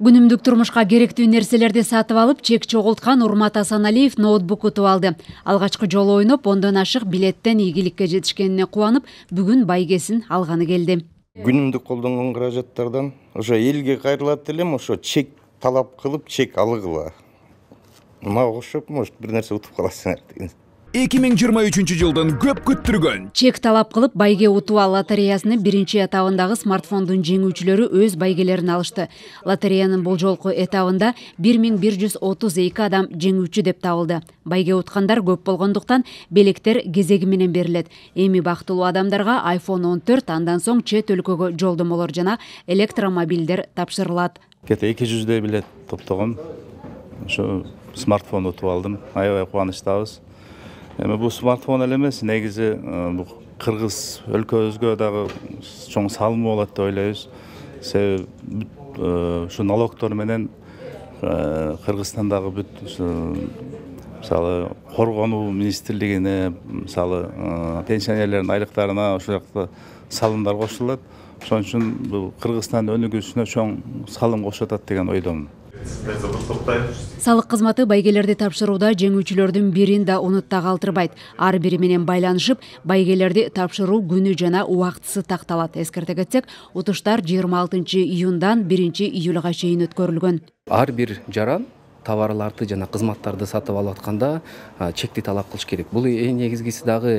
күнүмдүк турмушка керектүү нерселерди сатып алып чек чогулткан урмат асаналиев ноутбук утуп алды алгачкы жолу ойноп ондон ашык билеттен ийгиликке жетишкенине кубанып бүгүн байгесин алганы келди күнүмдүк колдонгон каражаттардан ошо элге кайрылат элем ошо чек талап кылып чек алгыла мага окшоп может бир нерсе утуп каласыңар 2023- миң жылдын көп күттүргөн чек талап кылып байге утуа лотереясынын биринчи этабындагы смартфондун жеңүүчүлөрү өз байгелерин алышты лотереянын бул жолку этабында бир миң бир жүз отуз эки адам жеңүүчү деп табылды байге уткандар көп болгондуктан белектер кезеги менен берилет эми бактылуу адамдарга iphone он төрт андан соң чет өлкөгө жолдомолор жана электромобилдер тапшырылат то эки жүздөй билет топтогом ошо смартфон утуп алдым аябай кубанычтабыз эми бул смартфон эле эмес негизи бул кыргыз өлкөбүзгө дагы чоң салымы болот деп ойлойбуз себеби ушу налогтор менен кыргызстандагы бүт ушу мисалы коргонуу министрлигине мисалы пенсионерлердин айлыктарына ошол жакта салымдар кошулат ошон үчүн бул кыргызстандын өнүгүүсүнө чоң салым кошуп атат деген ойдомун салык кызматы байгелерди тапшырууда жеңүүчүлөрдүн бирин да унутта калтырбайт ар бири менен байланышып байгелерди тапшыруу күнү жана убактысы такталат эскерте кетсек утуштар жыйырма алтынчы июндан биринчи июлга чейин өткөрүлгөн ар бир жаран товарларды жана кызматтарды сатып алып атканда чекти талап кылыш керек бул эң негизгиси дагы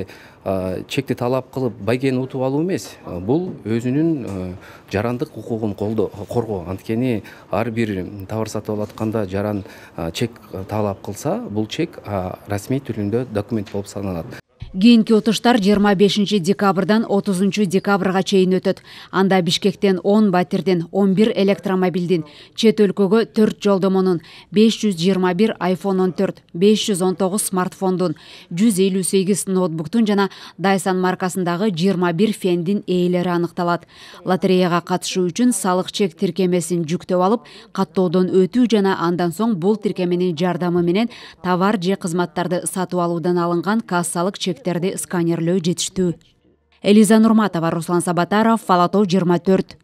чекти талап кылып байгени утуп алуу эмес бул өзүнүн жарандык укугун коргоо анткени ар бир товар сатып алып атканда жаран чек талап кылса бул чек расмий түрүндө документ болуп саналат кийинки утуштар 25 бешинчи декабрдан отузунчу декабрга чейин өтөт анда бишкектен он батирдин 11 бир электромобилдин чет өлкөгө төрт жолдомонун беш жүз жыйырма бир айфон он төрт беш жүз он тогуз смартфондун жүз элүү сегиз ноутбуктун жана дайсан маркасындагы жыйырма бир фендин ээлери аныкталат лотереяга катышуу үчүн салык чек тиркемесин жүктөп алып каттоодон өтүү жана андан соң бұл тиркеменин жардамы менен товар же кызматтарды сатып алуудан алынган кассалык чек объекттерді сканерлеу жетіштіу. Элиза Нұрматова, Руслан Сабатаров, Фалатов 24.